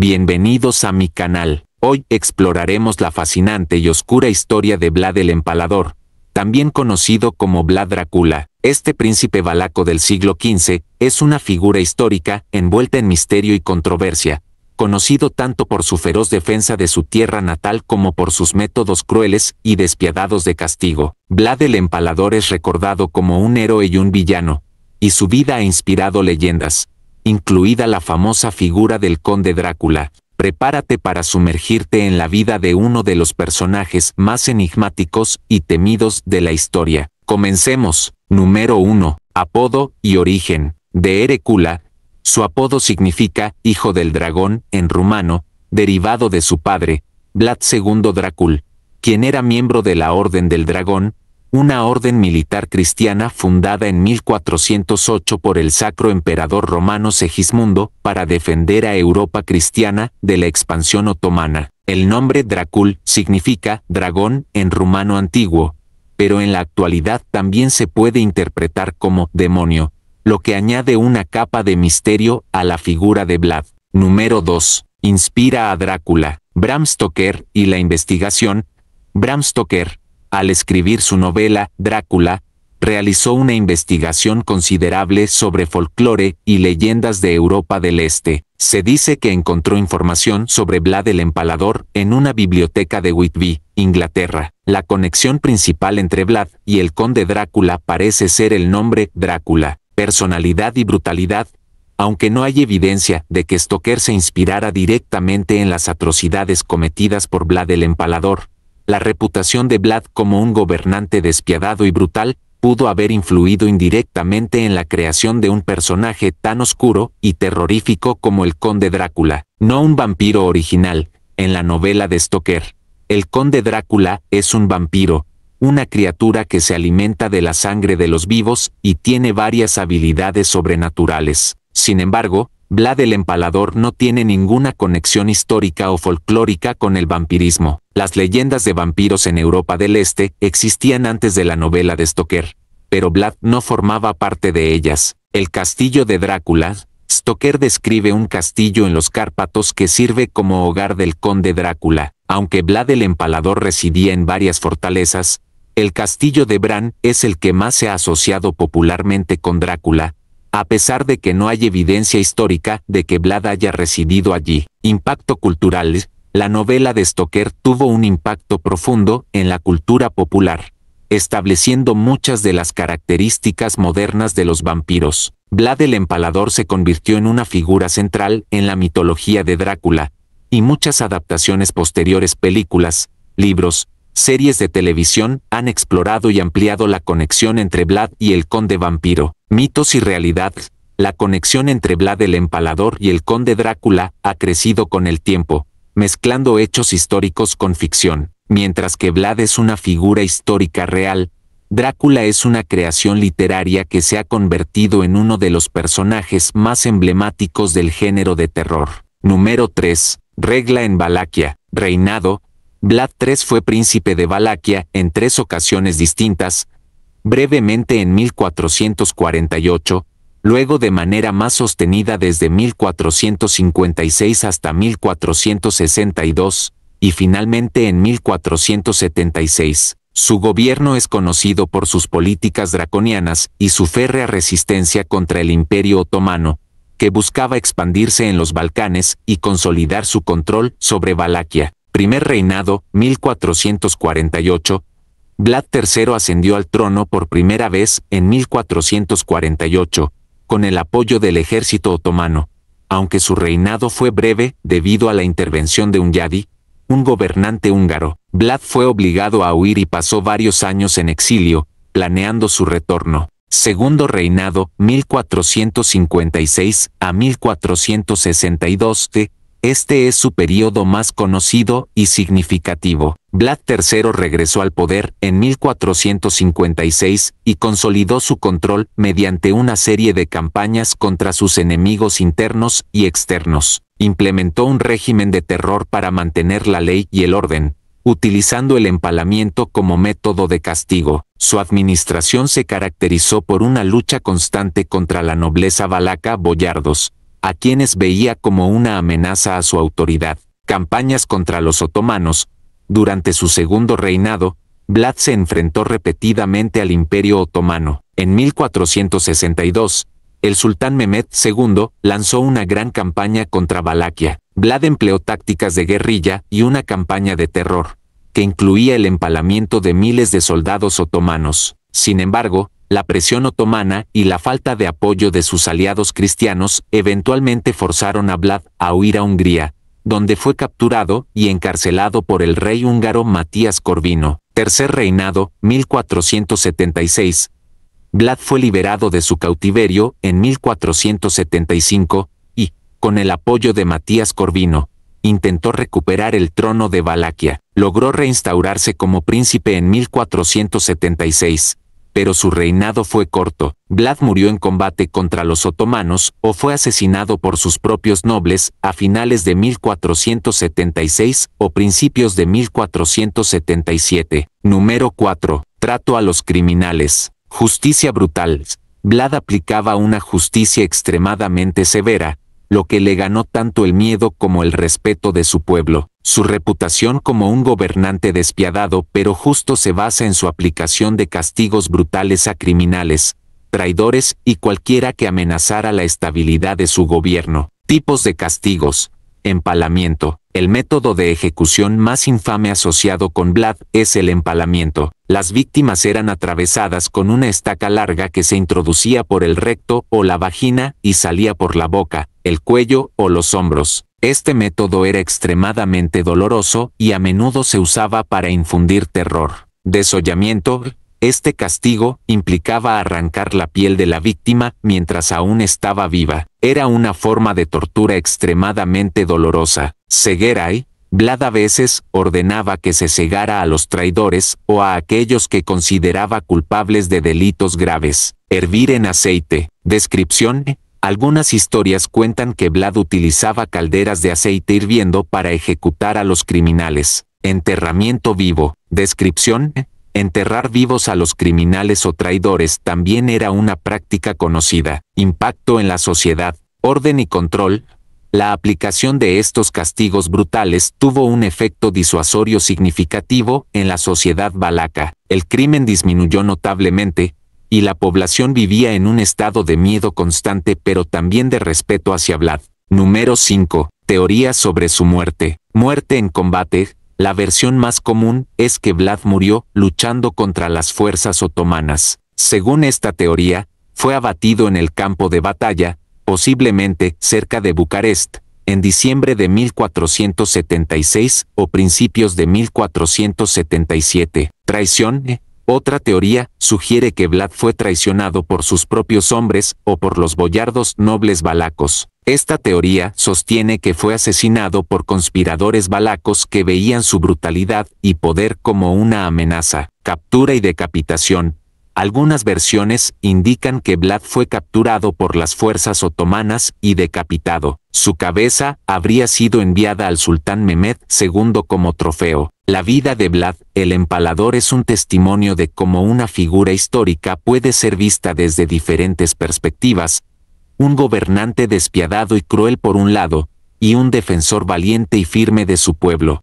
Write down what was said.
Bienvenidos a mi canal. Hoy exploraremos la fascinante y oscura historia de Vlad el Empalador, también conocido como Vlad Drácula. Este príncipe balaco del siglo XV es una figura histórica envuelta en misterio y controversia, conocido tanto por su feroz defensa de su tierra natal como por sus métodos crueles y despiadados de castigo. Vlad el Empalador es recordado como un héroe y un villano, y su vida ha inspirado leyendas incluida la famosa figura del conde Drácula, prepárate para sumergirte en la vida de uno de los personajes más enigmáticos y temidos de la historia. Comencemos. Número 1. Apodo y origen. De Erecula, su apodo significa hijo del dragón en rumano, derivado de su padre, Vlad II Drácul, quien era miembro de la Orden del Dragón, una orden militar cristiana fundada en 1408 por el sacro emperador romano Segismundo para defender a Europa cristiana de la expansión otomana. El nombre Dracul significa dragón en rumano antiguo, pero en la actualidad también se puede interpretar como demonio, lo que añade una capa de misterio a la figura de Vlad. Número 2. Inspira a Drácula. Bram Stoker y la investigación. Bram Stoker, al escribir su novela, Drácula, realizó una investigación considerable sobre folclore y leyendas de Europa del Este. Se dice que encontró información sobre Vlad el Empalador en una biblioteca de Whitby, Inglaterra. La conexión principal entre Vlad y el conde Drácula parece ser el nombre Drácula, personalidad y brutalidad, aunque no hay evidencia de que Stoker se inspirara directamente en las atrocidades cometidas por Vlad el Empalador la reputación de Vlad como un gobernante despiadado y brutal pudo haber influido indirectamente en la creación de un personaje tan oscuro y terrorífico como el conde Drácula, no un vampiro original, en la novela de Stoker. El conde Drácula es un vampiro, una criatura que se alimenta de la sangre de los vivos y tiene varias habilidades sobrenaturales. Sin embargo, Vlad el Empalador no tiene ninguna conexión histórica o folclórica con el vampirismo. Las leyendas de vampiros en Europa del Este existían antes de la novela de Stoker, pero Vlad no formaba parte de ellas. El castillo de Drácula, Stoker describe un castillo en los Cárpatos que sirve como hogar del conde Drácula. Aunque Vlad el Empalador residía en varias fortalezas, el castillo de Bran es el que más se ha asociado popularmente con Drácula, a pesar de que no hay evidencia histórica de que Vlad haya residido allí. Impacto cultural. La novela de Stoker tuvo un impacto profundo en la cultura popular, estableciendo muchas de las características modernas de los vampiros. Vlad el Empalador se convirtió en una figura central en la mitología de Drácula, y muchas adaptaciones posteriores películas, libros, series de televisión han explorado y ampliado la conexión entre Vlad y el conde vampiro, mitos y realidad. La conexión entre Vlad el empalador y el conde Drácula ha crecido con el tiempo, mezclando hechos históricos con ficción. Mientras que Vlad es una figura histórica real, Drácula es una creación literaria que se ha convertido en uno de los personajes más emblemáticos del género de terror. Número 3. Regla en Valaquia. Reinado, Vlad III fue príncipe de Valaquia en tres ocasiones distintas, brevemente en 1448, luego de manera más sostenida desde 1456 hasta 1462, y finalmente en 1476. Su gobierno es conocido por sus políticas draconianas y su férrea resistencia contra el imperio otomano, que buscaba expandirse en los Balcanes y consolidar su control sobre Valaquia primer reinado, 1448, Vlad III ascendió al trono por primera vez en 1448, con el apoyo del ejército otomano, aunque su reinado fue breve debido a la intervención de un yadi, un gobernante húngaro. Vlad fue obligado a huir y pasó varios años en exilio, planeando su retorno. Segundo reinado, 1456 a 1462, este es su periodo más conocido y significativo. Vlad III regresó al poder en 1456 y consolidó su control mediante una serie de campañas contra sus enemigos internos y externos. Implementó un régimen de terror para mantener la ley y el orden, utilizando el empalamiento como método de castigo. Su administración se caracterizó por una lucha constante contra la nobleza balaca boyardos, a quienes veía como una amenaza a su autoridad. Campañas contra los otomanos. Durante su segundo reinado, Vlad se enfrentó repetidamente al Imperio Otomano. En 1462, el sultán Mehmed II lanzó una gran campaña contra Valaquia. Vlad empleó tácticas de guerrilla y una campaña de terror, que incluía el empalamiento de miles de soldados otomanos. Sin embargo, la presión otomana y la falta de apoyo de sus aliados cristianos eventualmente forzaron a Vlad a huir a Hungría, donde fue capturado y encarcelado por el rey húngaro Matías Corvino. Tercer reinado, 1476. Vlad fue liberado de su cautiverio en 1475 y, con el apoyo de Matías Corvino, intentó recuperar el trono de Valaquia. Logró reinstaurarse como príncipe en 1476 pero su reinado fue corto. Vlad murió en combate contra los otomanos o fue asesinado por sus propios nobles a finales de 1476 o principios de 1477. Número 4. Trato a los criminales. Justicia brutal. Vlad aplicaba una justicia extremadamente severa, lo que le ganó tanto el miedo como el respeto de su pueblo. Su reputación como un gobernante despiadado pero justo se basa en su aplicación de castigos brutales a criminales, traidores y cualquiera que amenazara la estabilidad de su gobierno. Tipos de castigos. Empalamiento. El método de ejecución más infame asociado con Vlad es el empalamiento. Las víctimas eran atravesadas con una estaca larga que se introducía por el recto o la vagina y salía por la boca, el cuello o los hombros. Este método era extremadamente doloroso y a menudo se usaba para infundir terror. Desollamiento, este castigo implicaba arrancar la piel de la víctima mientras aún estaba viva. Era una forma de tortura extremadamente dolorosa. Ceguera y, Vlad a veces ordenaba que se cegara a los traidores o a aquellos que consideraba culpables de delitos graves. Hervir en aceite. Descripción. Algunas historias cuentan que Vlad utilizaba calderas de aceite hirviendo para ejecutar a los criminales. Enterramiento vivo. Descripción Enterrar vivos a los criminales o traidores también era una práctica conocida. Impacto en la sociedad, orden y control. La aplicación de estos castigos brutales tuvo un efecto disuasorio significativo en la sociedad balaca. El crimen disminuyó notablemente, y la población vivía en un estado de miedo constante pero también de respeto hacia Vlad. Número 5. Teoría sobre su muerte. Muerte en combate. La versión más común es que Vlad murió luchando contra las fuerzas otomanas. Según esta teoría, fue abatido en el campo de batalla, posiblemente cerca de Bucarest, en diciembre de 1476 o principios de 1477. Traición eh, otra teoría sugiere que Vlad fue traicionado por sus propios hombres o por los boyardos nobles balacos. Esta teoría sostiene que fue asesinado por conspiradores balacos que veían su brutalidad y poder como una amenaza, captura y decapitación, algunas versiones indican que Vlad fue capturado por las fuerzas otomanas y decapitado. Su cabeza habría sido enviada al sultán Mehmed II como trofeo. La vida de Vlad el empalador es un testimonio de cómo una figura histórica puede ser vista desde diferentes perspectivas. Un gobernante despiadado y cruel por un lado, y un defensor valiente y firme de su pueblo,